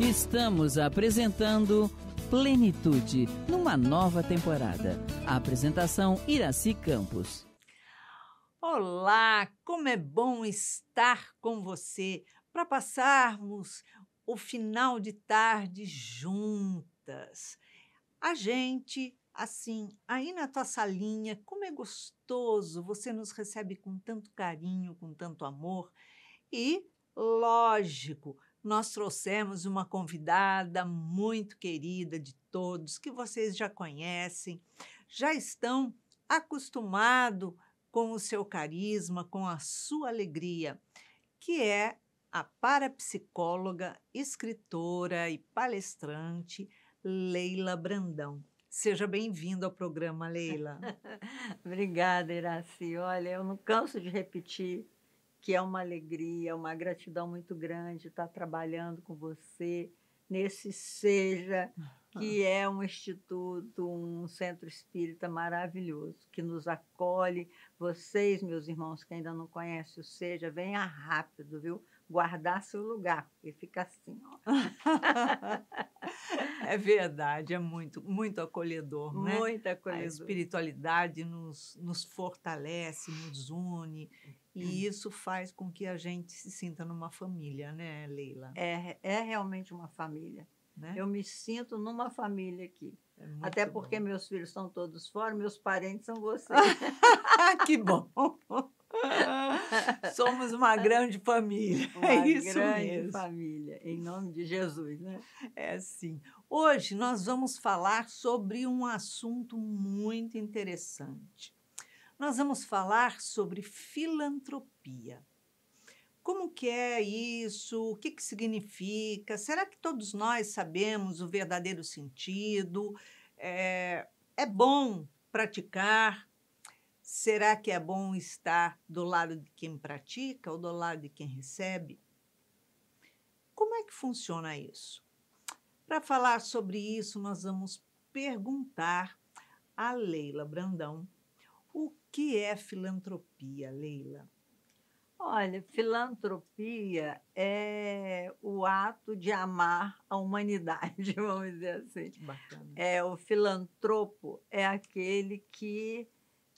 Estamos apresentando Plenitude, numa nova temporada. A apresentação Iraci Campos. Olá, como é bom estar com você para passarmos o final de tarde juntas. A gente, assim, aí na tua salinha, como é gostoso, você nos recebe com tanto carinho, com tanto amor. E, lógico, nós trouxemos uma convidada muito querida de todos, que vocês já conhecem, já estão acostumados com o seu carisma, com a sua alegria, que é a parapsicóloga, escritora e palestrante Leila Brandão. Seja bem-vindo ao programa, Leila. Obrigada, Iraci. Olha, eu não canso de repetir que é uma alegria, uma gratidão muito grande estar trabalhando com você nesse Seja, que é um instituto, um centro espírita maravilhoso, que nos acolhe. Vocês, meus irmãos que ainda não conhecem o Seja, venha rápido, viu? Guardar seu lugar, porque fica assim, ó. É verdade, é muito, muito acolhedor, muito né? Muito acolhedor. A espiritualidade nos, nos fortalece, nos une, é. E isso faz com que a gente se sinta numa família, né, Leila? É, é realmente uma família. Né? Eu me sinto numa família aqui. É Até porque bom. meus filhos estão todos fora, meus parentes são vocês. que bom! Somos uma grande família. Uma é isso grande mesmo. família, em nome de Jesus, né? É sim. Hoje nós vamos falar sobre um assunto muito interessante nós vamos falar sobre filantropia. Como que é isso? O que, que significa? Será que todos nós sabemos o verdadeiro sentido? É, é bom praticar? Será que é bom estar do lado de quem pratica ou do lado de quem recebe? Como é que funciona isso? Para falar sobre isso, nós vamos perguntar a Leila Brandão, que é filantropia, Leila? Olha, filantropia é o ato de amar a humanidade, vamos dizer assim. Bacana. É, o filantropo é aquele que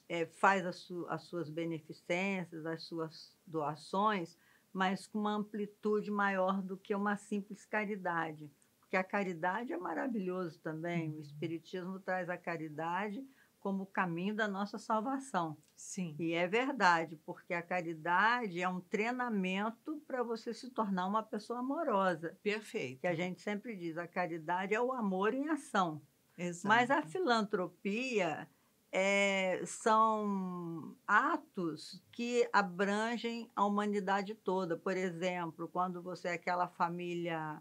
é, faz su as suas beneficências, as suas doações, mas com uma amplitude maior do que uma simples caridade. Porque a caridade é maravilhoso também, uhum. o Espiritismo traz a caridade como o caminho da nossa salvação. Sim. E é verdade, porque a caridade é um treinamento para você se tornar uma pessoa amorosa. Perfeito. Que a gente sempre diz, a caridade é o amor em ação. Exato. Mas a filantropia é, são atos que abrangem a humanidade toda. Por exemplo, quando você é aquela família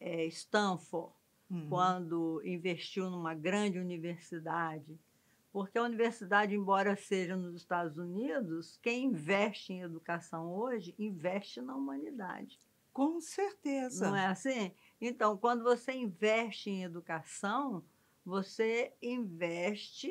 é, Stanford, uhum. quando investiu numa grande universidade, porque a universidade, embora seja nos Estados Unidos, quem investe em educação hoje investe na humanidade. Com certeza. Não é assim? Então, quando você investe em educação, você investe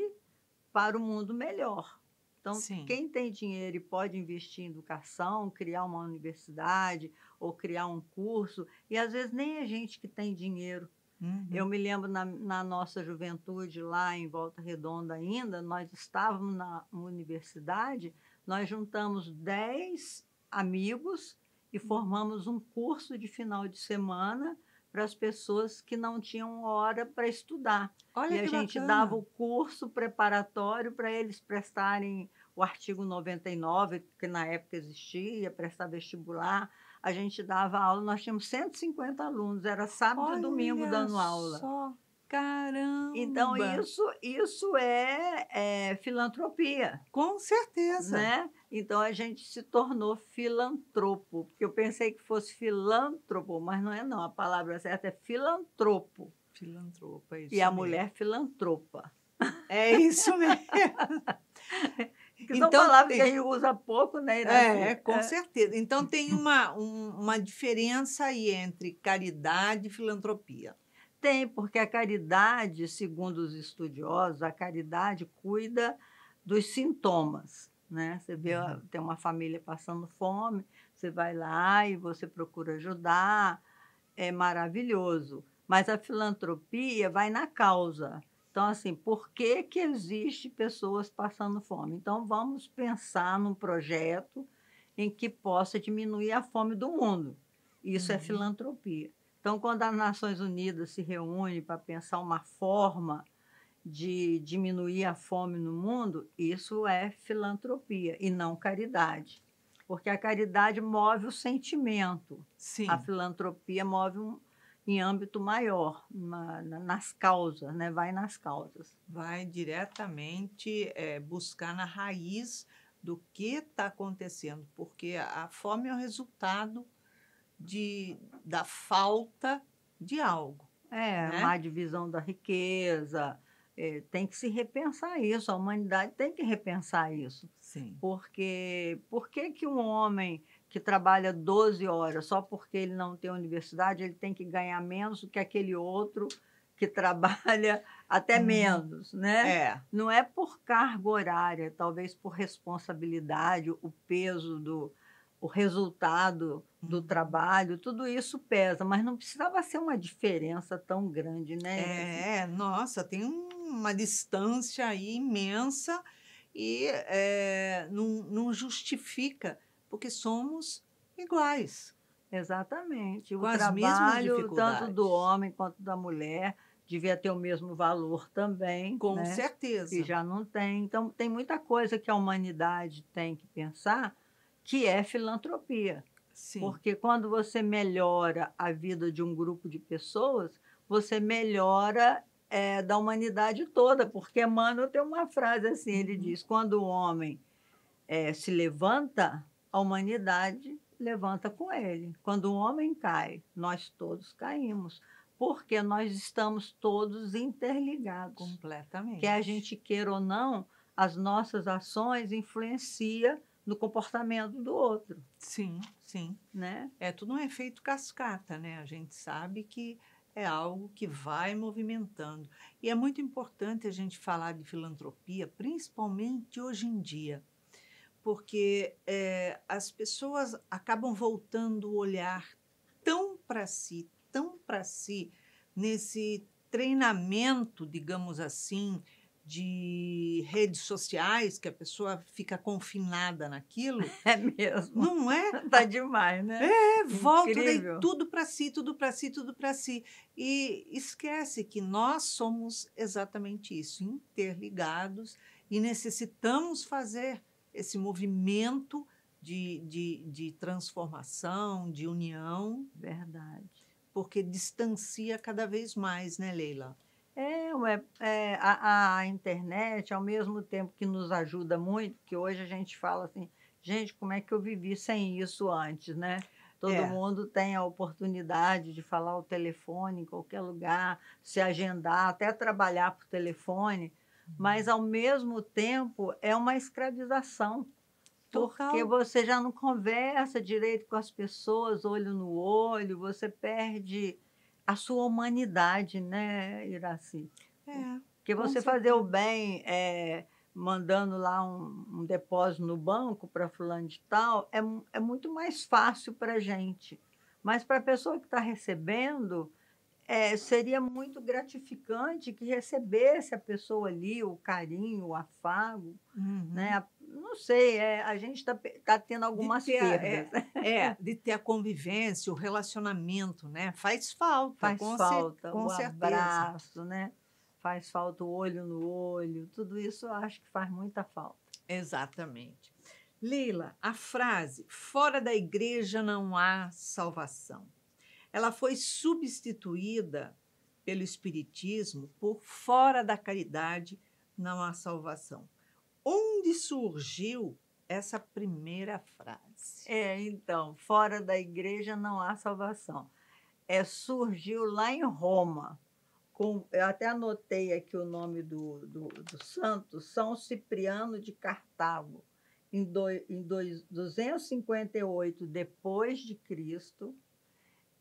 para o um mundo melhor. Então, Sim. quem tem dinheiro e pode investir em educação, criar uma universidade ou criar um curso, e às vezes nem a gente que tem dinheiro Uhum. Eu me lembro na, na, nossa juventude, lá em Volta Redonda ainda, nós estávamos na universidade, nós juntamos 10 amigos e uhum. formamos um curso de final de semana para as pessoas que não tinham hora para estudar. Olha e a gente bacana. dava o curso preparatório para eles prestarem o artigo 99, que na época existia, prestar vestibular, a gente dava aula, nós tínhamos 150 alunos, era sábado Olha e domingo dando aula. Só. Então, Caramba! Então, isso, isso é, é, filantropia. Com certeza. Né? Então, a gente se tornou filantropo, porque eu pensei que fosse filântropo, mas não é não. A palavra certa é filantropo. Filantropa, é isso E a mesmo. mulher filantropa. É isso mesmo. Que então, são palavras tem... que a gente usa pouco, né? É, Iracema? É, com é. certeza. Então, tem uma, um, uma diferença aí entre caridade e filantropia. Tem, porque a caridade, segundo os estudiosos, a caridade cuida dos sintomas, né? Você vê, uhum. tem uma família passando fome, você vai lá e você procura ajudar, é maravilhoso. Mas a filantropia vai na causa. Então, assim, por que, que existe pessoas passando fome? Então, vamos pensar num projeto em que possa diminuir a fome do mundo. Isso é uhum. é filantropia. Então, quando as Nações Unidas se reúne para pensar uma forma de diminuir a fome no mundo, isso é filantropia e não caridade. Porque a caridade move o sentimento. Sim. A filantropia move um, em âmbito maior, na, nas causas, né? vai nas causas. Vai diretamente é, buscar na raiz do que está acontecendo, porque a fome é o resultado de, da falta de algo. É, né? má divisão da riqueza. É, tem que se repensar isso, a humanidade tem que repensar isso. Sim. Porque por que, que um homem que trabalha 12 horas, só porque ele não tem universidade, ele tem que ganhar menos do que aquele outro que trabalha até hum, menos, né? É. Não é por carga horária, talvez por responsabilidade, o peso do o resultado do hum. trabalho, tudo isso pesa, mas não precisava ser uma diferença tão grande, né? É, nossa, tem uma distância aí imensa e é, não, não justifica porque somos iguais. Exatamente. O com trabalho, tanto do homem quanto da mulher, devia ter o mesmo valor também. Com né? certeza. E já não tem. Então, tem muita coisa que a humanidade tem que pensar que é filantropia. Sim. Porque quando você melhora a vida de um grupo de pessoas, você melhora é, da humanidade toda. Porque Emmanuel tem uma frase assim: ele uhum. diz, quando o homem é, se levanta a humanidade levanta com ele. Quando o homem cai, nós todos caímos. Porque nós estamos todos interligados. Completamente. Que a gente queira ou não, as nossas ações influenciam no comportamento do outro. Sim, sim. Né? É tudo um efeito cascata, né? A gente sabe que é algo que vai movimentando. E é muito importante a gente falar de filantropia, principalmente hoje em dia, porque é, as pessoas acabam voltando o olhar tão para si, tão para si, nesse treinamento, digamos assim, de redes sociais, que a pessoa fica confinada naquilo. É mesmo. Não é? Tá demais, né? É, volta daí tudo para si, tudo para si, tudo para si. E esquece que nós somos exatamente isso, interligados e necessitamos fazer esse movimento de, de, de transformação, de união. Verdade. Porque distancia cada vez mais, né, Leila? É, é a, a, internet, ao mesmo tempo que nos ajuda muito, que hoje a gente fala assim, gente, como é que eu vivi sem isso antes, né? Todo é. mundo tem a oportunidade de falar o telefone em qualquer lugar, se agendar, até trabalhar por telefone mas ao mesmo tempo é uma escravização. Porque você já não conversa direito com as pessoas, olho no olho, você perde a sua humanidade, né, Iraci? É. Porque você fazer o bem é, mandando lá um, um, depósito no banco para fulano de tal é, é muito mais fácil para a gente. Mas para a pessoa que está recebendo, é, seria muito gratificante que recebesse a pessoa ali o carinho, o afago, né? uhum. né? Não sei, é, a gente está tá tendo algumas ter, é, perdas. É, é, de ter a convivência, o relacionamento, né? Faz falta, faz com falta, com o certeza. abraço, né? Faz falta o olho no olho, tudo isso eu acho que faz muita falta. Exatamente. Lila a frase "fora da igreja não há salvação" ela foi substituída pelo Espiritismo por fora da caridade não há salvação. Onde surgiu essa primeira frase? É, então, fora da igreja não há salvação. É, surgiu lá em Roma. Com, eu até anotei aqui o nome do, do, do santo, São Cipriano de Cartago, em, do, em dois, 258 depois de Cristo,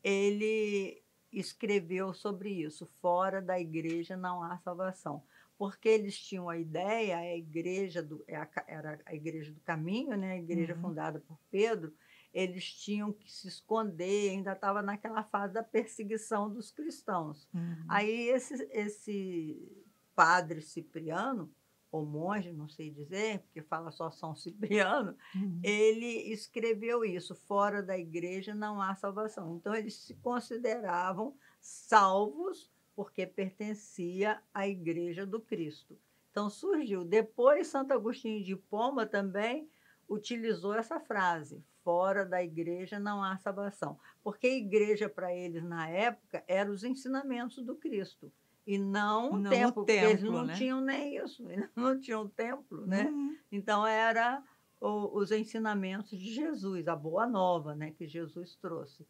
ele escreveu sobre isso. Fora da igreja não há salvação. Porque eles tinham a ideia, a igreja do, é era a igreja do caminho, né? a igreja uhum. fundada por Pedro, eles tinham que se esconder, ainda estava naquela fase da perseguição dos cristãos. Uhum. Aí esse, esse padre Cipriano, ou monge, não sei dizer, porque fala só São Cipriano, uhum. ele escreveu isso: fora da igreja não há salvação. Então, eles se consideravam salvos porque pertencia à igreja do Cristo. Então, surgiu. Depois, Santo Agostinho de Poma também utilizou essa frase: fora da igreja não há salvação. Porque a igreja, para eles, na época, eram os ensinamentos do Cristo e não, não templo, o templo, eles não né? tinham nem isso, eles não tinham templo, né? Uhum. Então era o, os ensinamentos de Jesus, a boa nova, né, que Jesus trouxe.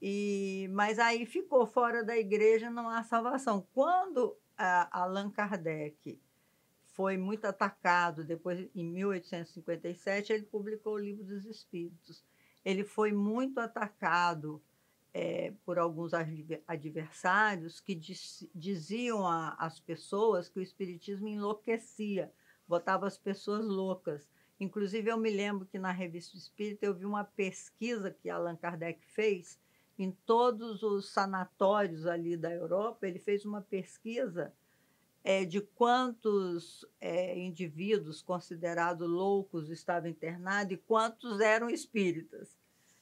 E mas aí ficou fora da igreja não há salvação. Quando Allan Kardec foi muito atacado, depois em 1857 ele publicou o Livro dos Espíritos. Ele foi muito atacado é, por alguns adversários que diz, diziam às pessoas que o espiritismo enlouquecia, botava as pessoas loucas. Inclusive, eu me lembro que na Revista Espírita eu vi uma pesquisa que Allan Kardec fez em todos os sanatórios ali da Europa. Ele fez uma pesquisa é, de quantos é, indivíduos considerados loucos estavam internados e quantos eram espíritas.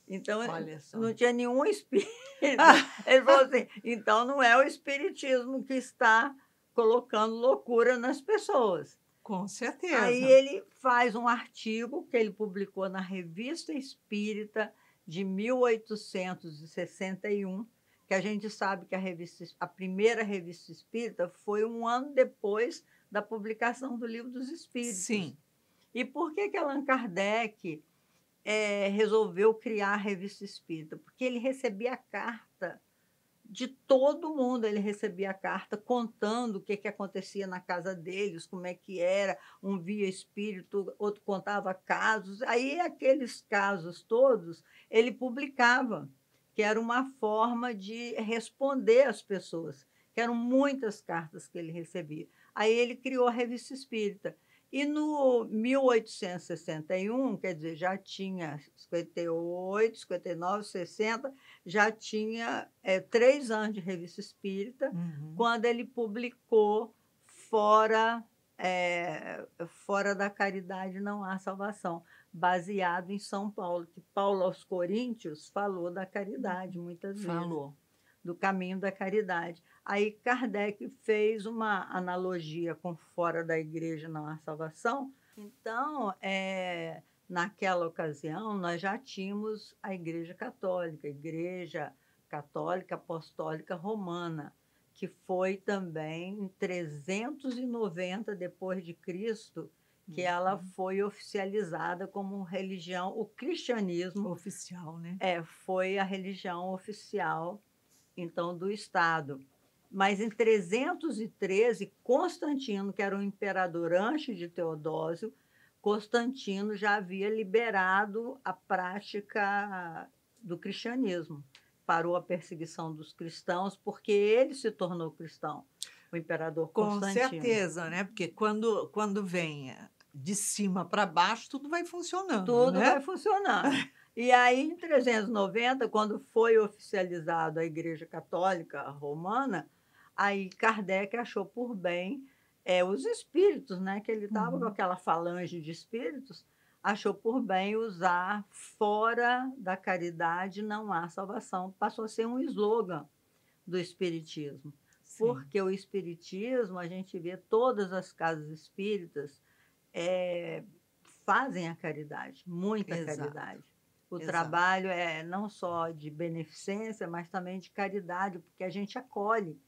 Então, eh, não tinha nenhum espírito. Ele falou assim: então não é o espiritismo que está colocando loucura nas pessoas. Com certeza. Aí ele faz um artigo que ele publicou na Revista Espírita de 1861, que a gente sabe que a, revista, a primeira Revista Espírita foi um ano depois da publicação do Livro dos Espíritos. Sim. E por que, que Allan Kardec é, resolveu criar a Revista Espírita, porque ele recebia a carta de todo mundo. Ele recebia a carta contando o que, que acontecia na casa deles, como é que era. Um via espírito, outro contava casos. Aí, aqueles casos todos, ele publicava, que era uma forma de responder às pessoas, que eram muitas cartas que ele recebia. Aí, ele criou a Revista Espírita. E no 1861, quer dizer, já tinha 58, 59, 60, já tinha é, três anos de revista espírita, uhum. quando ele publicou Fora, é, Fora da Caridade Não Há Salvação, baseado em São Paulo, que Paulo aos Coríntios falou da caridade uhum. muitas vezes. Falou do caminho da caridade. Aí Kardec fez uma analogia com fora da igreja não há salvação. Então, é, naquela ocasião, nós já tínhamos a Igreja Católica, a Igreja Católica Apostólica Romana, que foi também em 390 depois de Cristo que uhum. ela foi oficializada como religião, o cristianismo oficial, né? É, foi a religião oficial então do Estado. Mas em 313, Constantino, que era o imperador antes de Teodósio, Constantino já havia liberado a prática do cristianismo, parou a perseguição dos cristãos, porque ele se tornou cristão, o imperador Constantino. Com certeza, né? Porque quando, quando vem de cima para baixo, tudo vai funcionando. Tudo né? vai funcionando. E aí, em 390, quando foi oficializado a Igreja Católica Romana, aí Kardec achou por bem é, os espíritos, né, que ele estava uhum. com aquela falange de espíritos, achou por bem usar fora da caridade não há salvação. Passou a ser um slogan do espiritismo. Sim. Porque o espiritismo, a gente vê todas as casas espíritas é, fazem a caridade, muita Exato. caridade o Exato. trabalho é não só de beneficência, mas também de caridade, porque a gente acolhe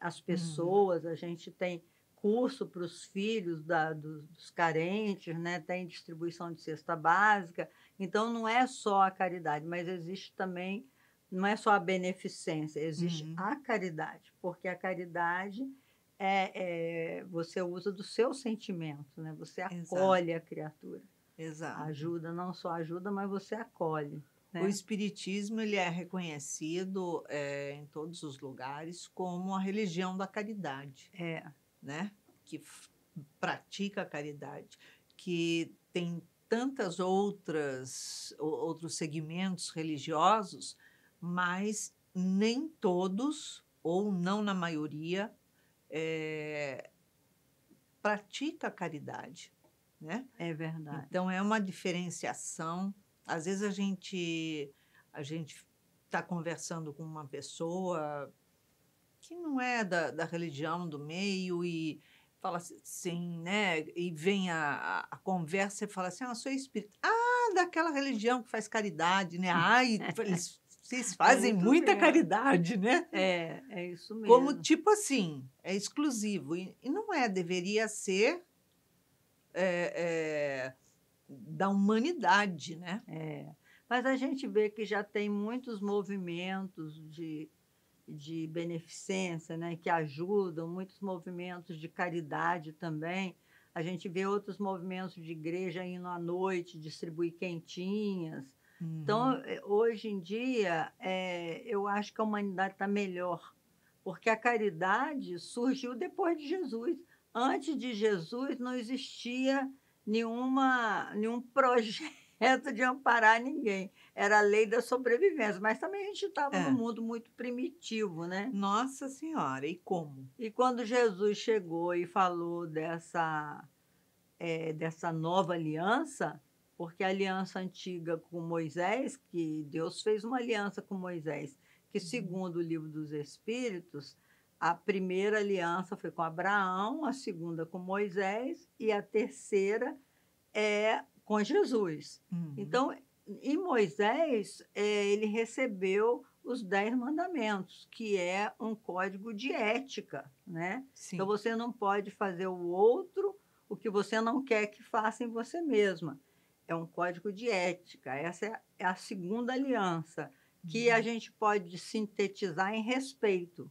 as uhum. pessoas, uhum. a gente tem curso para os filhos da, dos, dos carentes, né? tem distribuição de cesta básica. Então, não é só a caridade, mas existe também, não é só a beneficência, existe uhum. a caridade, porque a caridade é, é, você usa do seu sentimento, né? você acolhe Exato. a criatura. Exato. Ajuda, não só ajuda, mas você acolhe. Né? O espiritismo ele é reconhecido é, em todos os lugares como a religião da caridade, é. né? Que pratica a caridade, que tem tantas outras outros segmentos religiosos, mas nem todos ou não na maioria é, pratica a caridade né? É verdade. Então é uma diferenciação. Às vezes a gente a gente está conversando com uma pessoa que não é da, da religião do meio e fala assim, né? E vem a, a conversa e fala assim, ah, sou espírita. Ah, daquela religião que faz caridade, né? Ai, eles, vocês fazem é muita mesmo. caridade, né? É, é isso mesmo. Como tipo assim, é exclusivo. E, e não é, deveria ser é, é, da humanidade, né? É. Mas a gente vê que já tem muitos movimentos de, de beneficência, né, que ajudam, muitos movimentos de caridade também. A gente vê outros movimentos de igreja indo à noite distribuir quentinhas. Uhum. Então, é, hoje em dia, é, eu acho que a humanidade está melhor, porque a caridade surgiu depois de Jesus antes de Jesus não existia nenhuma, nenhum projeto de amparar ninguém. Era a lei da sobrevivência. Mas também a gente estava é. num mundo muito primitivo, né? Nossa Senhora, e como? E quando Jesus chegou e falou dessa, é, dessa nova aliança, porque a aliança antiga com Moisés, que Deus fez uma aliança com Moisés, que uhum. segundo o livro dos Espíritos, a primeira aliança foi com Abraão, a segunda com Moisés e a terceira é com Jesus. Uhum. Então, em Moisés, é, ele recebeu os dez mandamentos, que é um código de ética, né? Sim. Então você não pode fazer o outro o que você não quer que faça em você mesma. É um código de ética. Essa é, a segunda aliança que uhum. a gente pode sintetizar em respeito.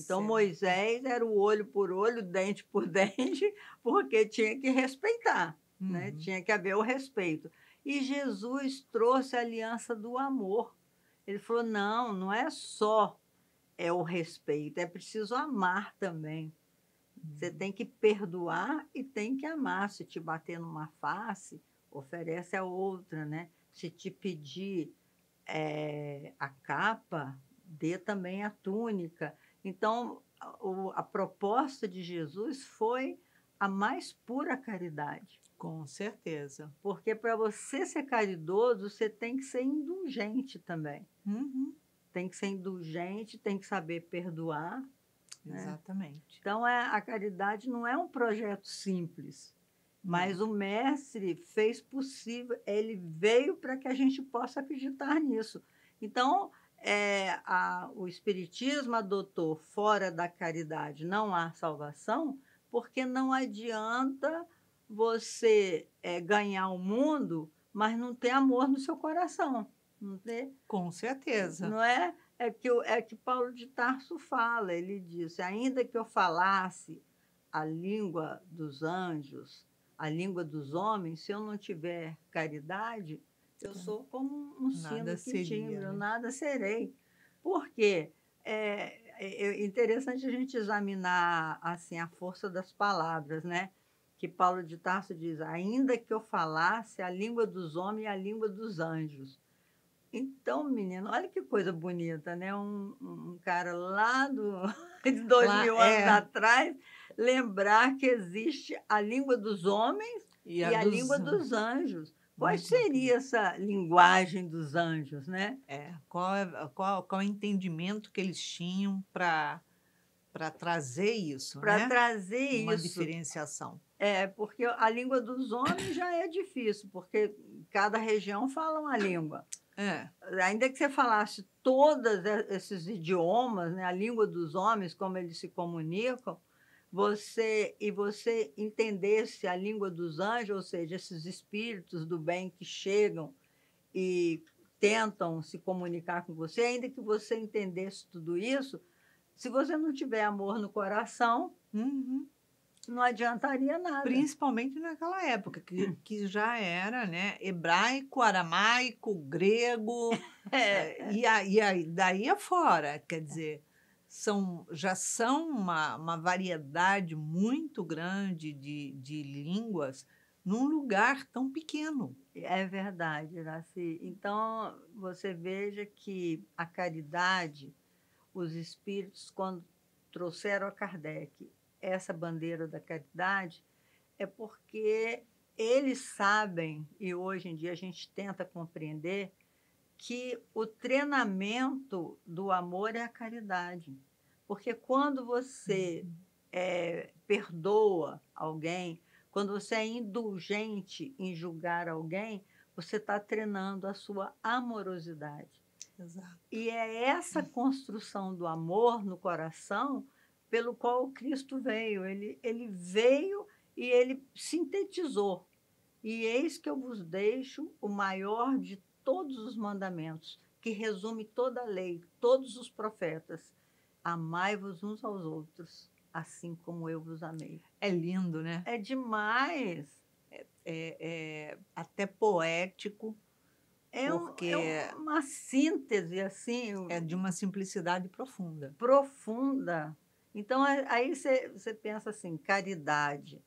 Então certo. Moisés era o olho por olho, dente por dente, porque tinha que respeitar, né? uhum. né? Tinha que haver o respeito. E Jesus trouxe a aliança do amor. Ele falou: "Não, não é só é o respeito, é preciso amar também. Uhum. Você tem que perdoar e tem que amar. Se te bater numa face, oferece a outra, né? Se te pedir é, a capa, dê também a túnica. Então, a, a proposta de Jesus foi a mais pura caridade. Com certeza. Porque para você ser caridoso, você tem que ser indulgente também. Uhum. Tem que ser indulgente, tem que saber perdoar. Né? Exatamente. Então, é, a caridade não é um projeto simples. Mas o mestre fez possível, ele veio para que a gente possa acreditar nisso. Então, é, a, o Espiritismo adotou fora da caridade não há salvação, porque não adianta você é, ganhar o mundo, mas não ter amor no seu coração. Não ter, Com certeza. Não é? É que, eu, é que Paulo de Tarso fala, ele disse, ainda que eu falasse a língua dos anjos, a língua dos homens, se eu não tiver caridade, eu sou como um sino nada que seria, né? nada serei. Por quê? É, é, é interessante a gente examinar assim a força das palavras, né? Que Paulo de Tarso diz: ainda que eu falasse a língua dos homens e a língua dos anjos. Então, menino, olha que coisa bonita, né? Um, um cara lá do, de dois lá, mil anos é. atrás lembrar que existe a língua dos homens e, e a, dos... a língua dos anjos. Quais seria essa linguagem dos anjos, né? É, qual, é, qual, qual é o entendimento que eles tinham para para trazer isso, para né? trazer uma isso. diferenciação. É, porque a língua dos homens já é difícil, porque cada região fala uma língua. É. Ainda que você falasse todos esses idiomas, né, a língua dos homens, como eles se comunicam, você e você entendesse a língua dos anjos, ou seja, esses espíritos do bem que chegam e tentam se comunicar com você, ainda que você entendesse tudo isso, se você não tiver amor no coração, uhum. não adiantaria nada. Principalmente naquela época, que, que já era né, hebraico, aramaico, grego, é. Eh, e, a, e a, daí afora, quer dizer são, já são uma, uma variedade muito grande de, de línguas num lugar tão pequeno. É verdade, Iraci. Então, você veja que a caridade, os espíritos, quando trouxeram a Kardec essa bandeira da caridade, é porque eles sabem, e hoje em dia a gente tenta compreender, que o treinamento do amor é a caridade. Porque quando você é, perdoa alguém, quando você é indulgente em julgar alguém, você está treinando a sua amorosidade. Exato. E é essa construção do amor no coração pelo qual Cristo veio. Ele, ele veio e ele sintetizou. E eis que eu vos deixo o maior de todos os mandamentos, que resume toda a lei, todos os profetas. Amai-vos uns aos outros, assim como eu vos amei. É lindo, né? É demais. É, é, é até poético. É, porque um, é uma síntese, assim. É de uma simplicidade profunda. Profunda. Então, aí você pensa assim: caridade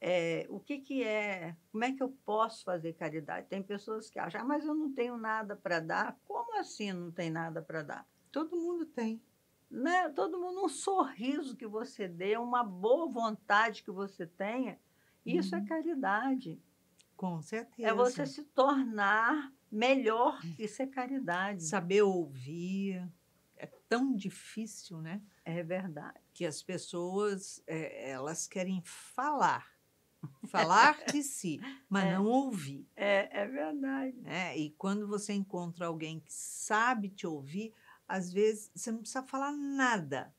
é, o que, que é, como é que eu posso fazer caridade? Tem pessoas que acham, ah, mas eu não tenho nada para dar. Como assim não tem nada para dar? Todo mundo tem. Né? Todo mundo, um sorriso que você dê, uma boa vontade que você tenha, isso é uhum. caridade. Com certeza. É você se tornar melhor, isso é caridade. Saber ouvir. É tão difícil, né? É verdade. Que as pessoas, é, elas querem falar, falar de si, mas é, não ouvir. É, é verdade. É, e quando você encontra alguém que sabe te ouvir, às vezes você não precisa falar nada,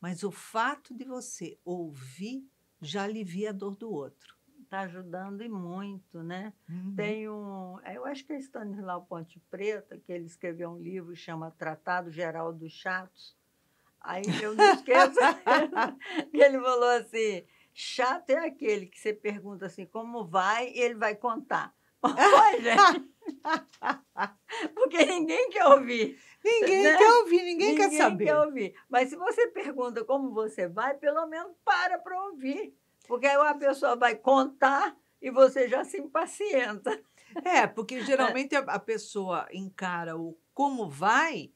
mas o fato de você ouvir já alivia a dor do outro. Está ajudando e muito, né? Uhum. Tem um. É, eu acho que é Stanislau Ponte Preta, que ele escreveu um livro chama Tratado Geral dos Chatos. Aí eu não esqueço que ele falou assim: Chato é aquele que você pergunta assim, como vai, e ele vai contar. gente. porque ninguém quer ouvir. Ninguém né? quer ouvir, ninguém, ninguém quer saber. Quer ouvir. Mas se você pergunta como você vai, pelo menos para para ouvir. Porque aí a pessoa vai contar e você já se impacienta. É, porque é. geralmente a pessoa encara o como vai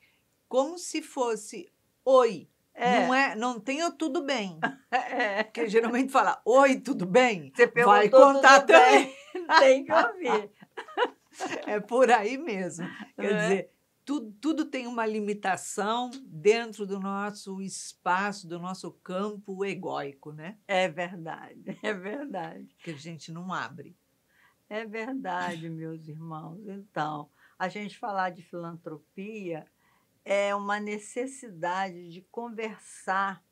como se fosse oi. É. Não é, não tenho tudo bem. É. Porque geralmente fala, oi, tudo bem? Você perguntou Vai contar tudo também. Bem. Tem que ouvir. É por aí mesmo. Quer é. dizer, tudo, tudo tem uma limitação dentro do nosso espaço, do nosso campo egóico, né? É verdade, é verdade. Que a gente não abre. É verdade, meus irmãos. Então, a gente falar de filantropia é uma necessidade de conversar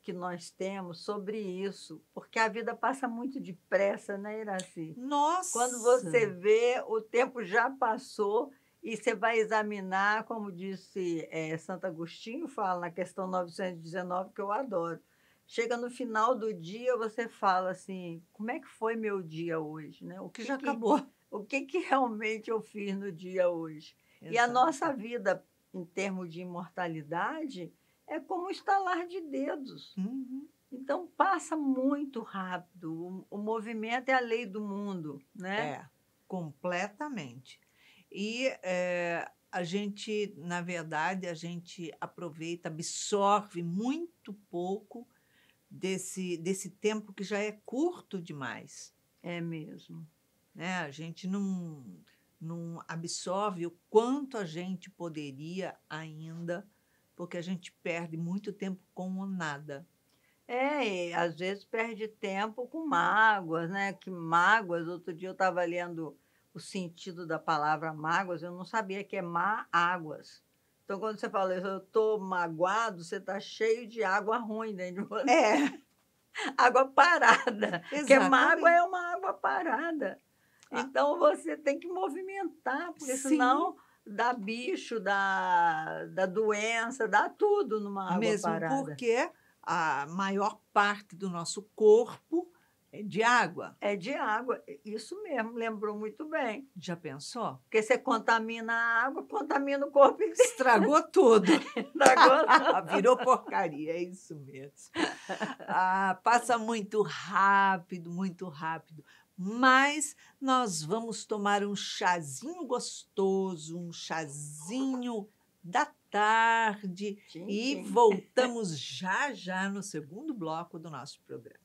que nós temos sobre isso, porque a vida passa muito depressa, né, Iraci? Nossa! Quando você vê, o tempo já passou e você vai examinar, como disse é, Santo Agostinho, fala na questão 919, que eu adoro. Chega no final do dia, você fala assim: como é que foi meu dia hoje? Né? O que, que já que, acabou? O que, que realmente eu fiz no dia hoje? Exato. E a nossa vida em termos de imortalidade, é como estalar de dedos. Uhum. Então passa muito rápido. O, o, movimento é a lei do mundo, né? É, completamente. E é, a gente, na verdade, a gente aproveita, absorve muito pouco desse, desse tempo que já é curto demais. É mesmo. Né? A gente não não absorve o quanto a gente poderia ainda, porque a gente perde muito tempo com o nada. É, e às vezes perde tempo com mágoas, né? Que mágoas. Outro dia eu estava lendo o sentido da palavra mágoas, eu não sabia que é má águas. Então, quando você fala, eu estou magoado, você está cheio de água ruim dentro de você. É. água parada. Exatamente. Porque mágoa é uma água parada. Ah. Então você tem que movimentar, porque Sim. senão dá bicho, dá, dá doença, dá tudo numa água Mesmo parada. porque a maior parte do nosso corpo é de água. É de água, isso mesmo, lembrou muito bem. Já pensou? Porque você contamina a água, contamina o corpo inteiro. Estragou tudo. Estragou tudo. Virou porcaria, é isso mesmo. Ah, passa muito rápido, muito rápido mas nós vamos tomar um chazinho gostoso, um chazinho da tarde e voltamos já já no segundo bloco do nosso programa.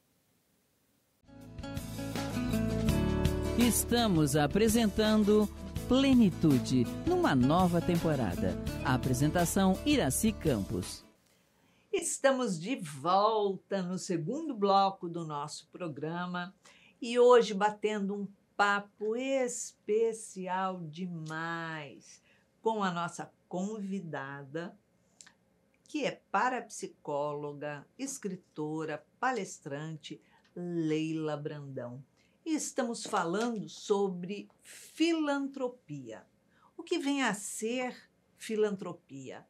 Estamos apresentando Plenitude numa nova temporada. A apresentação Iraci Campos. Estamos de volta no segundo bloco do nosso programa e hoje batendo um papo especial demais com a nossa convidada, que é parapsicóloga, escritora, palestrante Leila Brandão. E estamos falando sobre filantropia. O que vem a ser filantropia?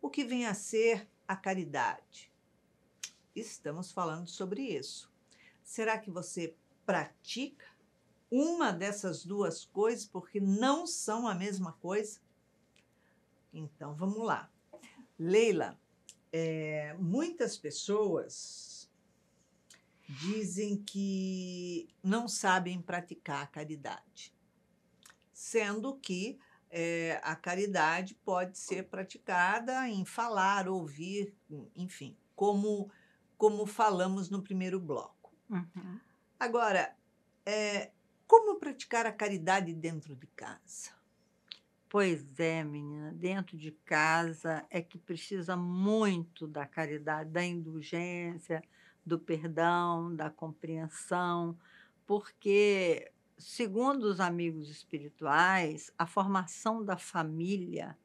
O que vem a ser a caridade? Estamos falando sobre isso. Será que você pratica uma dessas duas coisas, porque não são a mesma coisa? Então vamos lá. Leila, é, muitas pessoas dizem que não sabem praticar a caridade, sendo que é, a caridade pode ser praticada em falar, ouvir, enfim, como, como falamos no primeiro bloco. Uhum. Agora, é, como praticar a caridade dentro de casa? Pois é, menina, dentro de casa é que precisa muito da caridade, da indulgência, do perdão, da compreensão, porque, segundo os amigos espirituais, a formação da família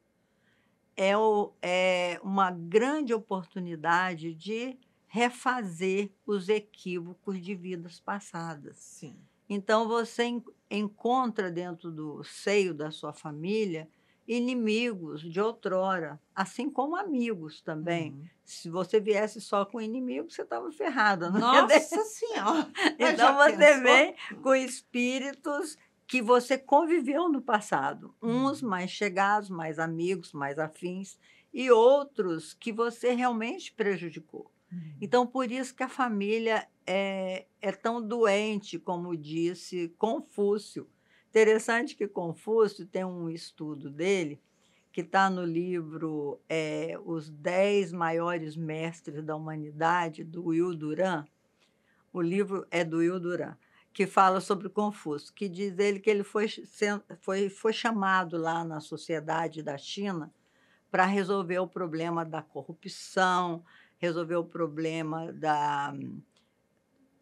é, o, é uma grande oportunidade de refazer os equívocos de vidas passadas. Sim. Então você en encontra dentro do seio da sua família inimigos de outrora, assim como amigos também. Uhum. Se você viesse só com inimigo, você estava ferrada. Não Nossa é? Senhora! então você pensou? vem com espíritos que você conviveu no passado, uns uhum. mais chegados, mais amigos, mais afins, e outros que você realmente prejudicou. Uhum. Então, por isso que a família é, é tão doente, como disse Confúcio. Interessante que Confúcio tem um estudo dele, que está no livro é, Os Dez Maiores Mestres da Humanidade, do Will Duran. O livro é do Will Duran, que fala sobre Confúcio, que diz ele que ele foi, foi, foi chamado lá na sociedade da China para resolver o problema da corrupção, resolver o problema da,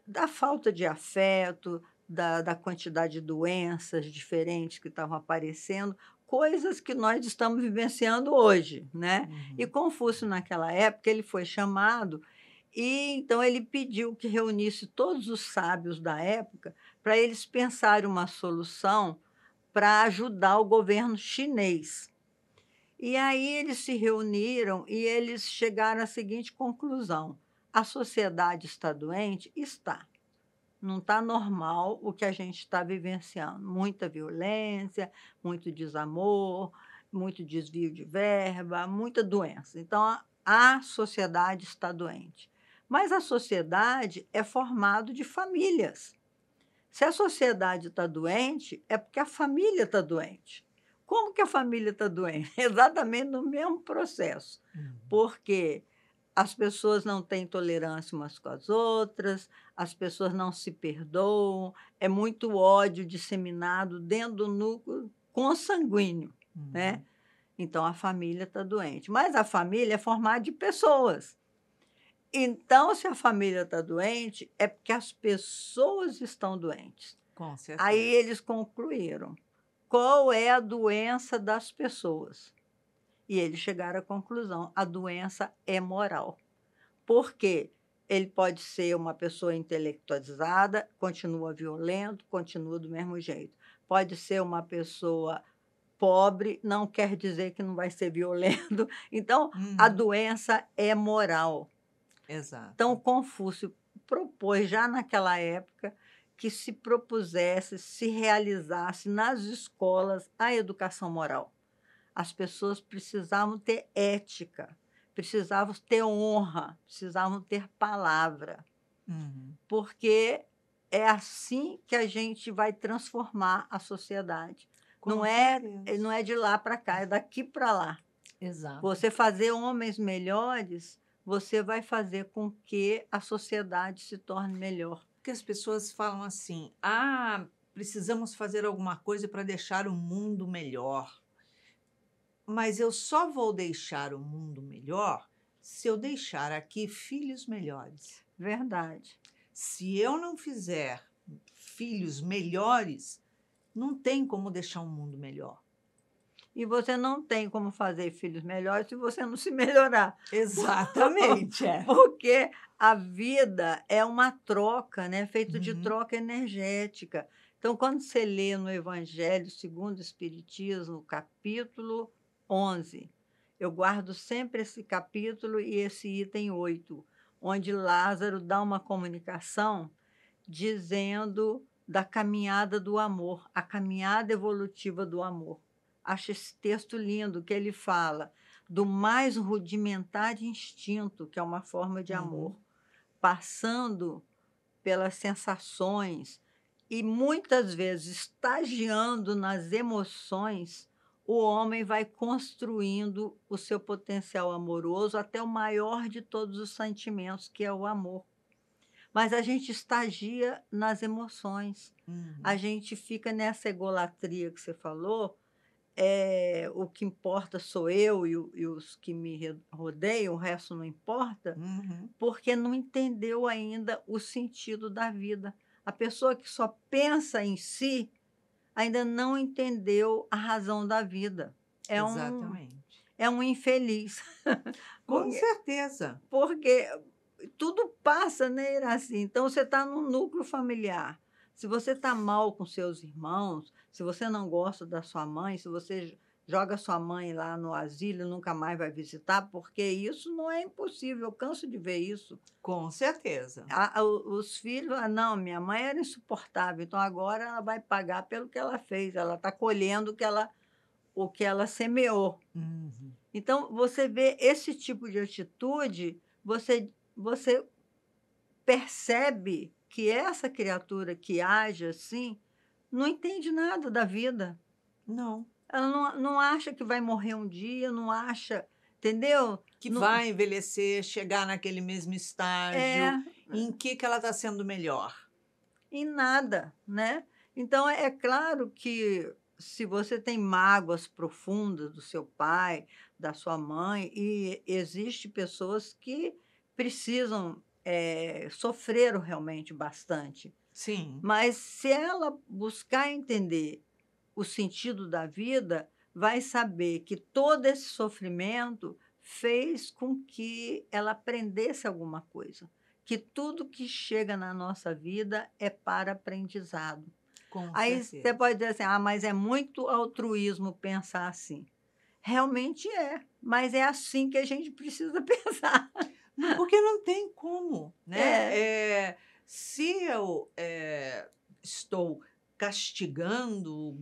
da falta de afeto, da, da quantidade de doenças diferentes que estavam aparecendo, coisas que nós estamos vivenciando hoje, né? Uhum. E Confúcio, naquela época, ele foi chamado e então ele pediu que reunisse todos os sábios da época para eles pensarem uma solução para ajudar o governo chinês. E aí eles se reuniram e eles chegaram à seguinte conclusão: a sociedade está doente? Está. Não está normal o que a gente está vivenciando. Muita violência, muito desamor, muito desvio de verba, muita doença. Então, a, a sociedade está doente. Mas a sociedade é formada de famílias. Se a sociedade está doente, é porque a família está doente. Como que a família está doente? Exatamente no mesmo processo. Uhum. Porque as pessoas não têm tolerância umas com as outras, as pessoas não se perdoam, é muito ódio disseminado dentro do núcleo consanguíneo, uhum. né? Então a família está doente. Mas a família é formada de pessoas. Então, se a família está doente, é porque as pessoas estão doentes. Com certeza. Aí eles concluíram qual é a doença das pessoas. E eles chegaram à conclusão: a doença é moral. Porque ele pode ser uma pessoa intelectualizada, continua violento, continua do mesmo jeito. Pode ser uma pessoa pobre, não quer dizer que não vai ser violento. Então, a uhum. doença é moral. Exato. Então, Confúcio propôs já naquela época que se propusesse, se realizasse nas escolas a educação moral. As pessoas precisavam ter ética, precisavam ter honra, precisavam ter palavra, uhum. porque é assim que a gente vai transformar a sociedade. Com não é, certeza. é, não é de lá para cá, é daqui para lá. Exato. Você fazer homens melhores, você vai fazer com que a sociedade se torne melhor que as pessoas falam assim: ah, precisamos fazer alguma coisa para deixar o mundo melhor. Mas eu só vou deixar o mundo melhor se eu deixar aqui filhos melhores. Verdade. Se eu não fizer filhos melhores, não tem como deixar um mundo melhor. E você não tem como fazer filhos melhores se você não se melhorar. Exatamente. é. Porque a vida é uma troca, né? Feito uhum. de troca energética. Então, quando você lê no Evangelho segundo o Espiritismo, capítulo 11, eu guardo sempre esse capítulo e esse item 8, onde Lázaro dá uma comunicação dizendo da caminhada do amor, a caminhada evolutiva do amor. Acho esse texto lindo que ele fala do mais rudimentar de instinto, que é uma forma de uhum. amor, uhum. passando pelas sensações e muitas vezes estagiando nas emoções, o homem vai construindo o seu potencial amoroso até o maior de todos os sentimentos, que é o amor. Mas a gente estagia nas emoções. Uhum. A gente fica nessa egolatria que você falou, é, o que importa sou eu e, e, os que me rodeiam, o resto não importa, uhum. porque não entendeu ainda o sentido da vida. A pessoa que só pensa em si ainda não entendeu a razão da vida. É Exatamente. Um, é um infeliz. Com porque, certeza. Porque tudo passa, né, Iraci? Então, você está num núcleo familiar se você está mal com seus irmãos, se você não gosta da sua mãe, se você joga sua mãe lá no asilo, nunca mais vai visitar, porque isso não é impossível. Eu canso de ver isso. Com certeza. A, a, os filhos, ah, não, minha mãe era insuportável, então agora ela vai pagar pelo que ela fez, ela está colhendo o que ela, o que ela semeou. Uhum. Então, você vê esse tipo de atitude, você, você percebe que essa criatura que age assim não entende nada da vida. Não. Ela não, não acha que vai morrer um dia, não acha, entendeu? Que não... vai envelhecer, chegar naquele mesmo estágio. É. Em que, que ela está sendo melhor? Em nada, né? Então, é, é claro que se você tem mágoas profundas do seu pai, da sua mãe, e existe pessoas que precisam é, sofreram realmente bastante. Sim. Mas se ela buscar entender o sentido da vida, vai saber que todo esse sofrimento fez com que ela aprendesse alguma coisa. Que tudo que chega na nossa vida é para aprendizado. Com Aí você pode dizer assim: ah, mas é muito altruísmo pensar assim. Realmente é, mas é assim que a gente precisa pensar. Porque não tem como, né? É. É, se eu é, estou castigando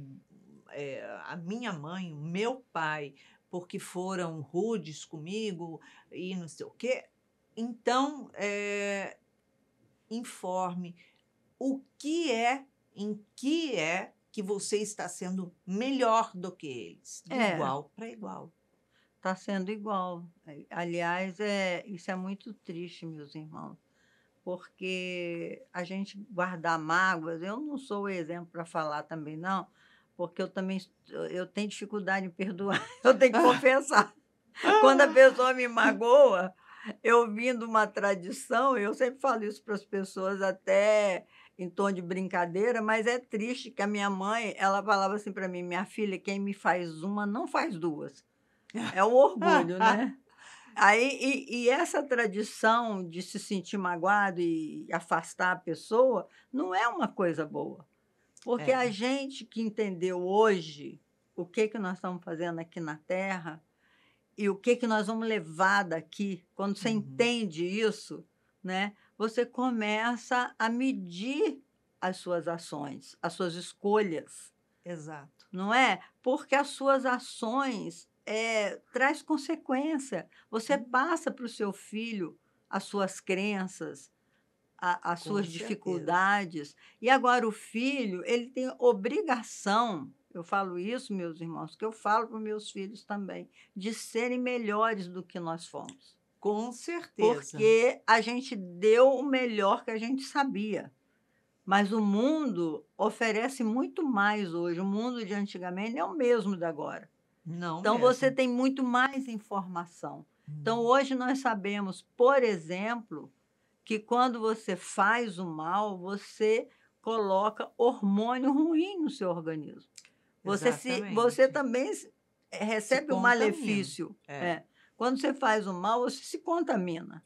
eh, a minha mãe, o meu pai, porque foram rudes comigo e não sei o quê, então informe o que é, em que é que você está sendo melhor do que eles, de é. igual para igual está sendo igual. Eh, aliás, é, isso é muito triste, meus irmãos, porque a gente guardar mágoas, eu não sou o exemplo para falar também, não, porque eu também eu tenho dificuldade em perdoar, eu tenho que confessar. Quando a pessoa me magoa, eu vim de uma tradição, eu sempre falo isso para as pessoas até em tom de brincadeira, mas é triste que a minha mãe, ela falava assim para mim, minha filha, quem me faz uma não faz duas. É o orgulho, né? Aí, e, e, essa tradição de se sentir magoado e afastar a pessoa não é uma coisa boa. Porque é. a gente que entendeu hoje o que, que nós estamos fazendo aqui na Terra e o que, que nós vamos levar daqui, quando você uhum. entende isso, né, você começa a medir as suas ações, as suas escolhas. Exato. Não é? Porque as suas ações é, traz consequência. Você uhum. passa para o seu filho as suas crenças, a, as Com suas certeza. dificuldades. E agora o filho, ele tem obrigação, eu falo isso, meus irmãos, que eu falo para meus filhos também, de serem melhores do que nós fomos. Com certeza. Porque a gente deu o melhor que a gente sabia. Mas o mundo oferece muito mais hoje. O mundo de antigamente é o mesmo da agora. Não então, mesmo. você tem muito mais informação. Então, hum. Então, hoje nós sabemos, por exemplo, que quando você faz o mal, você coloca hormônio ruim no seu organismo. Você, se, você também eh, recebe o malefício. É. É. Quando você faz o mal, você se contamina.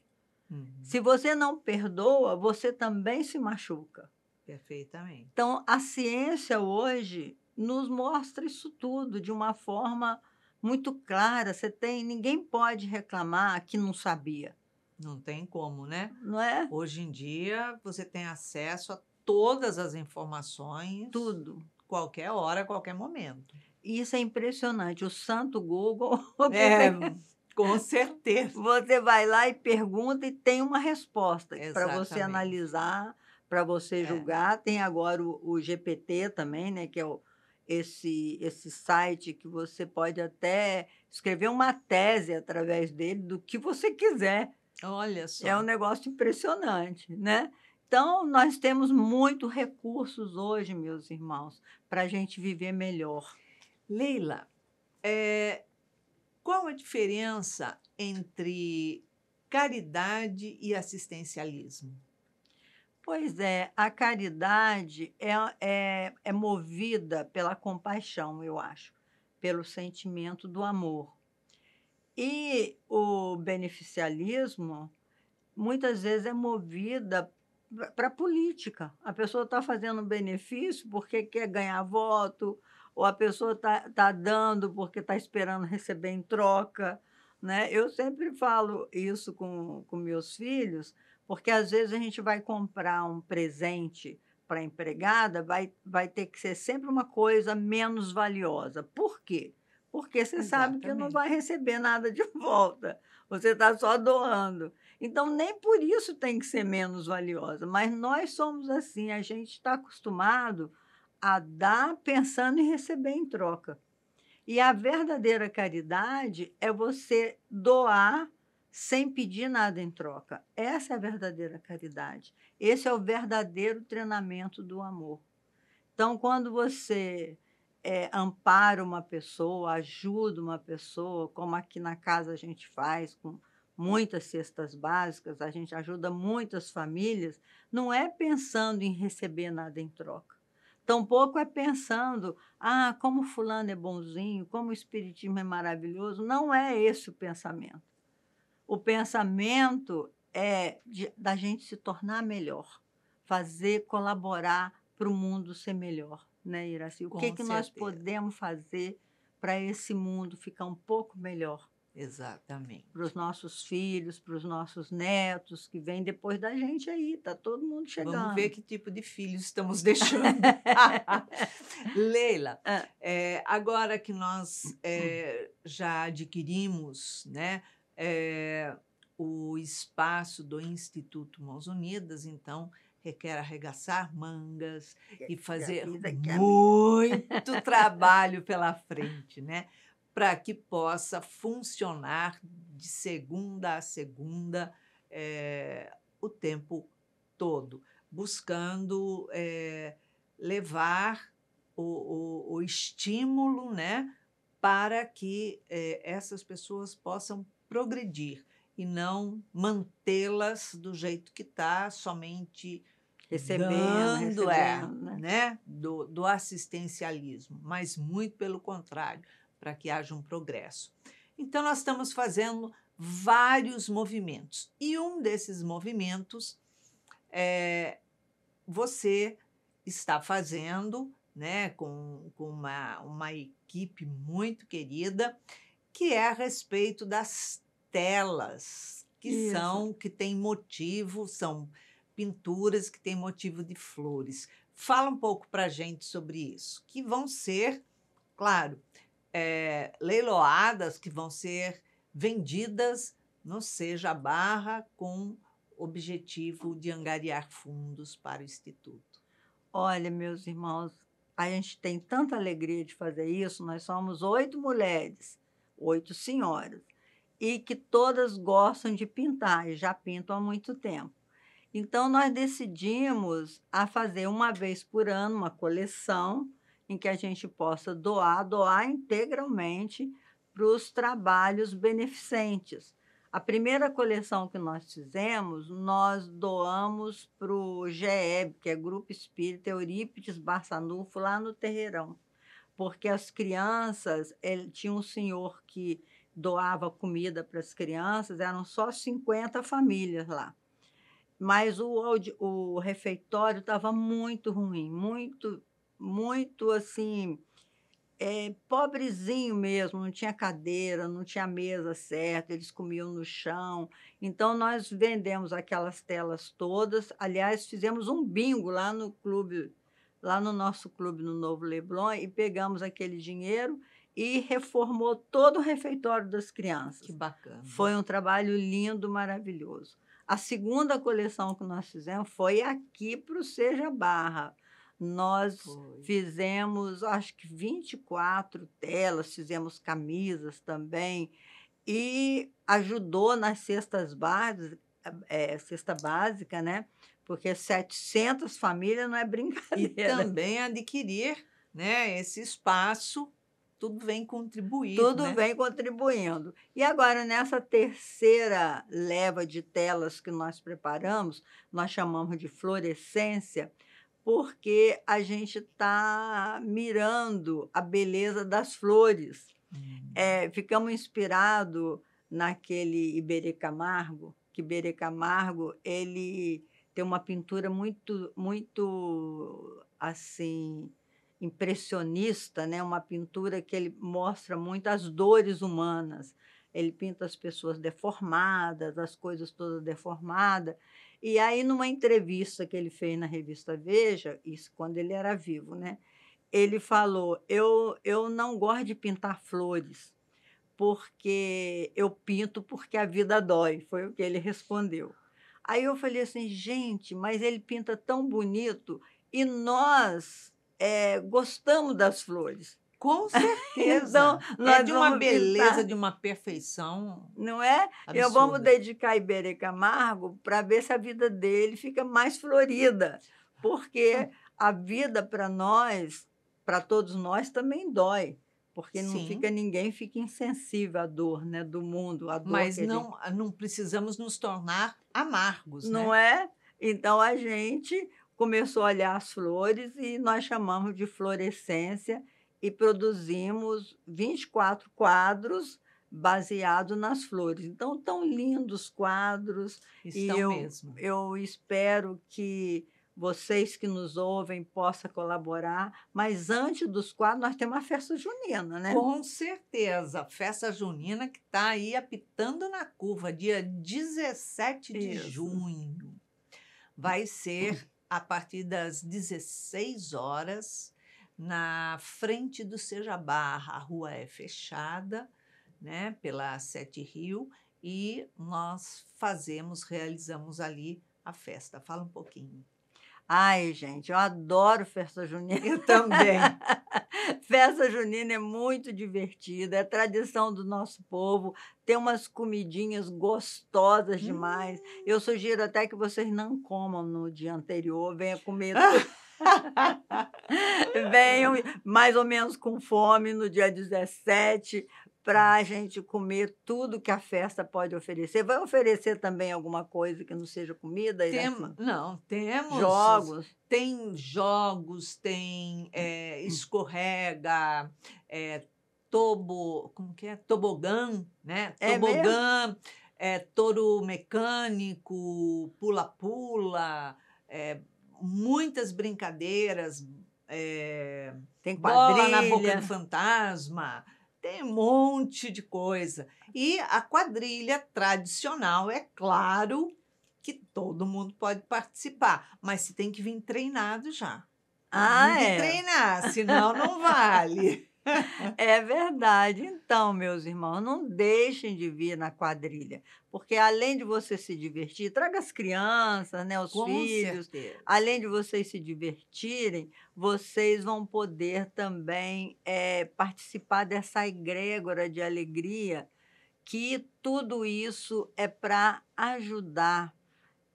Uhum. Se você não perdoa, você também se machuca. Perfeitamente. Então, a ciência hoje nos mostra isso tudo de uma forma muito clara. Você tem, ninguém pode reclamar que não sabia. Não tem como, né? Não é? Hoje em dia você tem acesso a todas as informações. Tudo. Qualquer hora, qualquer momento. Isso é impressionante. O santo Google. É, com certeza. Você vai lá e pergunta e tem uma resposta para você analisar, para você é. julgar. É. Tem agora o, o GPT também, né? Que é o esse, esse site que você pode até escrever uma tese através dele do que você quiser. Olha só. É um negócio impressionante, né? Então, nós temos muito recursos hoje, meus irmãos, para a gente viver melhor. Leila, é, qual a diferença entre caridade e assistencialismo? Pois é, a caridade é, é, é movida pela compaixão, eu acho, pelo sentimento do amor. E o beneficialismo muitas vezes é movida para a política. A pessoa está fazendo benefício porque quer ganhar voto, ou a pessoa está tá dando porque está esperando receber em troca. Né? Eu sempre falo isso com, com meus filhos, porque às vezes a gente vai comprar um presente para a empregada, vai, vai ter que ser sempre uma coisa menos valiosa. Por quê? Porque você Exatamente. sabe que não vai receber nada de volta. Você está só doando. Então, nem por isso tem que ser menos valiosa. Mas nós somos assim, a gente está acostumado a dar pensando em receber em troca. E a verdadeira caridade é você doar sem pedir nada em troca. Essa é a verdadeira caridade. Esse é o verdadeiro treinamento do amor. Então, quando você é, ampara uma pessoa, ajuda uma pessoa, como aqui na casa a gente faz, com muitas cestas básicas, a gente ajuda muitas famílias, não é pensando em receber nada em troca. Tampouco é pensando, ah, como fulano é bonzinho, como o espiritismo é maravilhoso. Não é esse o pensamento. O pensamento é de, da gente se tornar melhor, fazer colaborar para o mundo ser melhor, né, Iraci? O Com que, certeza. que nós podemos fazer para esse mundo ficar um pouco melhor? Exatamente. Para os nossos filhos, para os nossos netos que vêm depois da gente aí, tá todo mundo chegando. Vamos ver que tipo de filhos estamos deixando. Leila, É, agora que nós é, já adquirimos, né, é, o espaço do Instituto Mãos Unidas, então, requer arregaçar mangas que, e fazer muito trabalho pela frente, né? Para que possa funcionar de segunda a segunda é, o tempo todo, buscando é, levar o, o, o, estímulo, né? Para que é, essas pessoas possam progredir e não mantê-las do jeito que está, somente recebendo, recebendo é, né? né? do, do assistencialismo, mas muito pelo contrário, para que haja um progresso. Então, nós estamos fazendo vários movimentos, e um desses movimentos é você está fazendo né, com, com uma, uma equipe muito querida, que é a respeito das telas que Isso. são, que têm motivo, são pinturas que têm motivo de flores. Fala um pouco para a gente sobre isso, que vão ser, claro, é, leiloadas, que vão ser vendidas no Seja Barra com objetivo de angariar fundos para o Instituto. Olha, meus irmãos, a gente tem tanta alegria de fazer isso. Nós somos oito mulheres, oito senhoras e que todas gostam de pintar e já pintam há muito tempo. Então, nós decidimos a fazer uma vez por ano uma coleção em que a gente possa doar, doar integralmente para os trabalhos beneficentes. A primeira coleção que nós fizemos, nós doamos para o GEB, que é Grupo Espírita Eurípides Barçanufo, lá no Terreirão. Porque as crianças, ele, tinha um senhor que doava comida para as crianças, eram só 50 famílias lá. Mas o, o refeitório estava muito ruim, muito, muito assim, é, pobrezinho mesmo, não tinha cadeira, não tinha mesa certa, eles comiam no chão. Então nós vendemos aquelas telas todas. Aliás, fizemos um bingo lá no clube, lá no nosso clube no Novo Leblon, e pegamos aquele dinheiro e reformou todo o refeitório das crianças. Que bacana. Foi um trabalho lindo, maravilhoso. A segunda coleção que nós fizemos foi aqui para o Seja Barra. Nós foi. fizemos, acho que 24 telas, fizemos camisas também. E ajudou nas cestas básicas, é, cesta básica, né? Porque 700 famílias não é brincadeira. E também adquirir né, esse espaço tudo vem contribuindo. Tudo né? vem contribuindo. E agora, nessa terceira leva de telas que nós preparamos, nós chamamos de fluorescência, porque a gente está mirando a beleza das flores. Hum. É, ficamos inspirados naquele Iberê Camargo, que Iberê Camargo, ele tem uma pintura muito, muito assim impressionista, né? Uma pintura que ele mostra muito as dores humanas. Ele pinta as pessoas deformadas, as coisas todas deformadas. E aí, numa entrevista que ele fez na revista Veja, isso quando ele era vivo, né? Ele falou: eu, eu não gosto de pintar flores, porque eu pinto porque a vida dói. Foi o que ele respondeu. Aí eu falei assim: gente, mas ele pinta tão bonito e nós é, gostamos das flores. Com então, certeza. então, nós é de uma beleza, pintar. de uma perfeição. Não é? Absurda. Eu vamos dedicar Iberê Camargo para ver se a vida dele fica mais florida. Porque a vida para nós, para todos nós, também dói. Porque não Sim. fica ninguém fica insensível à dor né, do mundo. À dor Mas não, ele... não precisamos nos tornar amargos. Não né? é? Então a gente começou a olhar as flores e nós chamamos de florescência e produzimos 24 quadros baseados nas flores. Então, tão lindos quadros. Estão e eu, mesmo. Eu espero que vocês que nos ouvem possam colaborar. Mas antes dos quadros, nós temos a festa junina, né? Com certeza. Festa junina que está aí apitando na curva, dia 17 de junho. Vai ser a partir das 16 horas, na frente do Seja Barra. A rua é fechada né, pela Sete Rio e nós fazemos, realizamos ali a festa. Fala um pouquinho. Ai, gente, eu adoro festa junina. Eu também. festa junina é muito divertida, é tradição do nosso povo, tem umas comidinhas gostosas demais. Hum. Eu sugiro até que vocês não comam no dia anterior, venha comer. Venham mais ou menos com fome no dia 17 Uhum. para a gente comer tudo que a festa pode oferecer. Vai oferecer também alguma coisa que não seja comida? Tem, não, temos. Jogos? Tem jogos, tem é, escorrega, é, tobo, como que é? Tobogã, né? É Tobogã, é, touro mecânico, pula-pula, muitas brincadeiras. tem quadrilha. Bola na boca do fantasma tem um monte de coisa. E a quadrilha tradicional, é claro que todo mundo pode participar, mas você tem que vir treinado já. Ah, tem é? que treinar, senão não vale. é verdade. Então, meus irmãos, não deixem de vir na quadrilha, porque além de você se divertir, traga as crianças, né, os Com filhos. Certeza. Além de vocês se divertirem, vocês vão poder também é, participar dessa egrégora de alegria, que tudo isso é para ajudar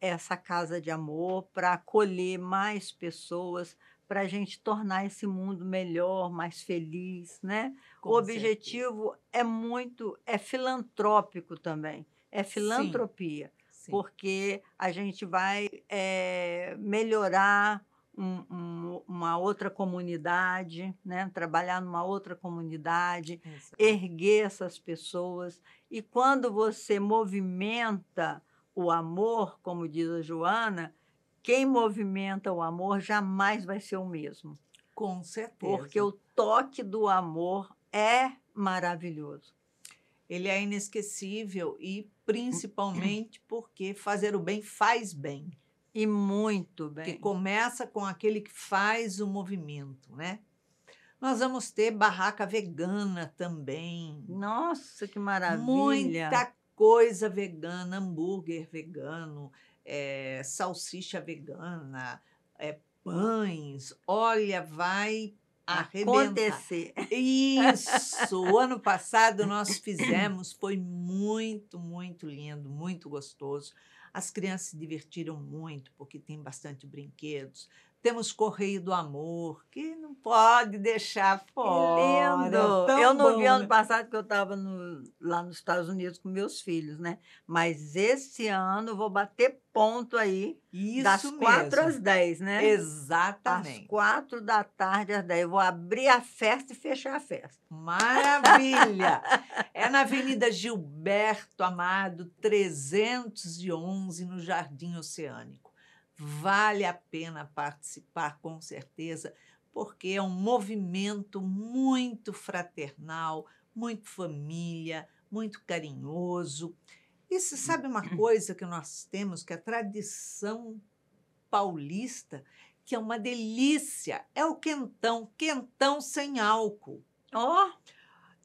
essa casa de amor, para acolher mais pessoas para a gente tornar esse mundo melhor, mais feliz, né? Com o objetivo certeza. é muito, é filantrópico também, é filantropia, Sim. porque a gente vai é, melhorar um, um, uma outra comunidade, né? Trabalhar numa outra comunidade, Isso. erguer essas pessoas e quando você movimenta o amor, como diz a Joana, quem movimenta o amor jamais vai ser o mesmo. Com certeza. Porque o toque do amor é maravilhoso. Ele é inesquecível e principalmente porque fazer o bem faz bem. E muito bem. Que começa com aquele que faz o movimento, né? Nós vamos ter barraca vegana também. Nossa, que maravilha! Muita coisa vegana, hambúrguer vegano, é, salsicha vegana, é, pães, olha, vai acontecer. Arrebentar. Isso! o ano passado nós fizemos, foi muito, muito lindo, muito gostoso. As crianças se divertiram muito, porque tem bastante brinquedos, temos Correio do Amor, que não pode deixar fora. Que lindo! É eu não bom, vi né? ano passado, porque eu estava no, lá nos Estados Unidos com meus filhos, né? Mas esse ano vou bater ponto aí. Isso das mesmo. 4 né? às 10, né? Exatamente. Às 4 da tarde às 10. Eu vou abrir a festa e fechar a festa. Maravilha! é na Avenida Gilberto Amado, 311, no Jardim Oceânico. Vale a pena participar, com certeza, porque é um movimento muito fraternal, muito família, muito carinhoso. E se sabe uma coisa que nós temos, que é a tradição paulista, que é uma delícia, é o quentão, quentão sem álcool. Ó! Oh.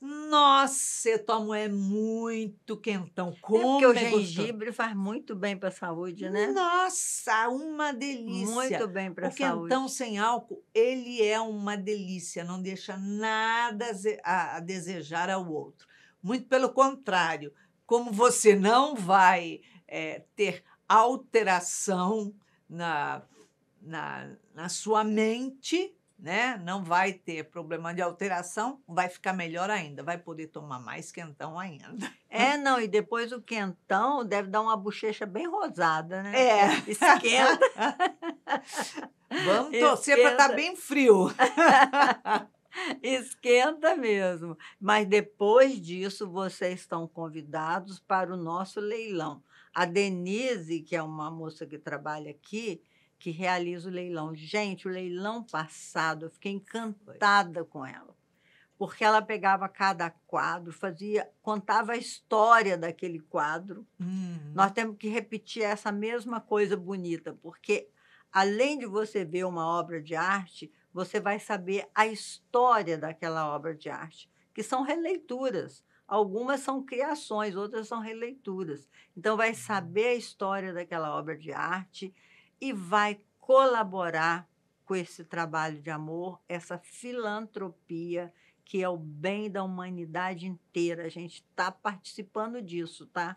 Nossa, eu tomo é muito quentão. É como é porque o é gengibre gostoso. faz muito bem para a saúde, né? Nossa, uma delícia. Muito bem para a saúde. O quentão sem álcool, ele é uma delícia, não deixa nada a, a desejar ao outro. Muito pelo contrário, como você não vai é, ter alteração na, na, na sua mente, né? Não vai ter problema de alteração, vai ficar melhor ainda, vai poder tomar mais quentão ainda. É, não, e depois o quentão deve dar uma bochecha bem rosada, né? É. Esquenta. Vamos torcer para estar tá bem frio. Esquenta mesmo. Mas depois disso, vocês estão convidados para o nosso leilão. A Denise, que é uma moça que trabalha aqui, que realiza o leilão. Gente, o leilão passado, eu fiquei encantada com ela. Porque ela pegava cada quadro, fazia, contava a história daquele quadro. Hum. Nós temos que repetir essa mesma coisa bonita, porque além de você ver uma obra de arte, você vai saber a história daquela obra de arte, que são releituras. Algumas são criações, outras são releituras. Então, vai uhum. saber a história daquela obra de arte e vai colaborar com esse trabalho de amor, essa filantropia que é o bem da humanidade inteira. A gente está participando disso, tá?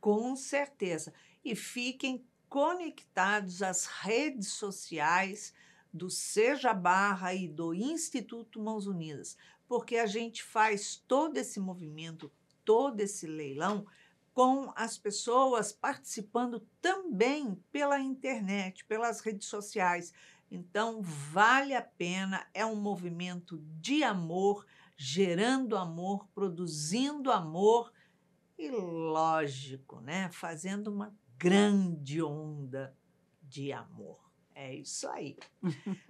Com certeza. E fiquem conectados às redes sociais do Seja Barra e do Instituto Mãos Unidas, porque a gente faz todo esse movimento, todo esse leilão com as pessoas participando também pela internet, pelas redes sociais. Então, vale a pena, é um movimento de amor, gerando amor, produzindo amor e, lógico, né, fazendo uma grande onda de amor. É isso aí.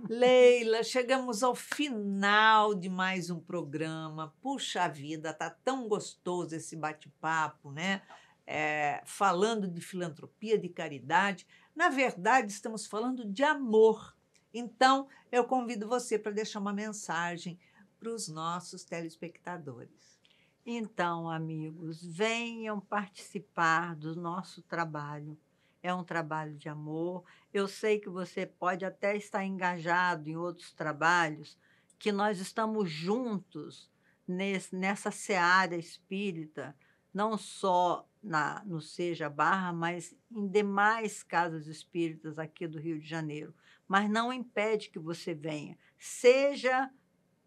Leila, chegamos ao final de mais um programa. Puxa vida, tá tão gostoso esse bate-papo, né? É, falando de filantropia, de caridade. Na verdade, estamos falando de amor. Então, eu convido você para deixar uma mensagem para os nossos telespectadores. Então, amigos, venham participar do nosso trabalho é um trabalho de amor. Eu sei que você pode até estar engajado em outros trabalhos, que nós estamos juntos nesse, nessa seara espírita, não só na, no Seja Barra, mas em demais casas espíritas aqui do Rio de Janeiro. Mas não impede que você venha. Seja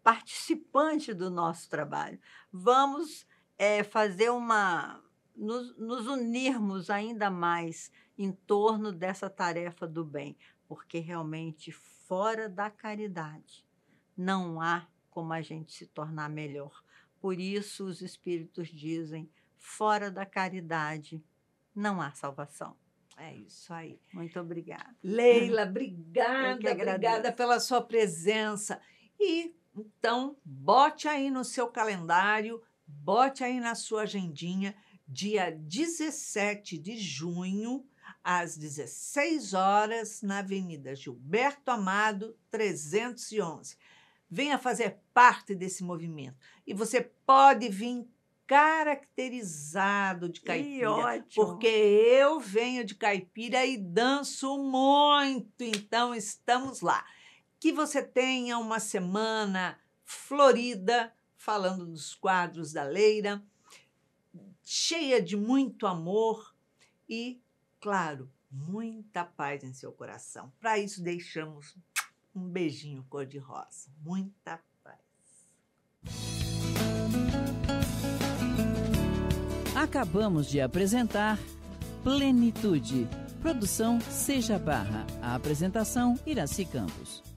participante do nosso trabalho. Vamos é, fazer uma nos, nos unirmos ainda mais em torno dessa tarefa do bem, porque realmente fora da caridade não há como a gente se tornar melhor. Por isso os espíritos dizem: fora da caridade não há salvação. É isso aí. Muito obrigada. Leila, obrigada, obrigada pela sua presença. E então, bote aí no seu calendário, bote aí na sua agendinha dia 17 de junho, às 16 horas, na Avenida Gilberto Amado, 311. Venha fazer parte desse movimento. E você pode vir caracterizado de caipira. Porque eu venho de caipira e danço muito, então estamos lá. Que você tenha uma semana florida, falando dos quadros da Leira cheia de muito amor e, claro, muita paz em seu coração. Para isso, deixamos um beijinho cor-de-rosa. Muita paz. Acabamos de apresentar Plenitude. Produção Seja Barra. A apresentação Iraci Campos.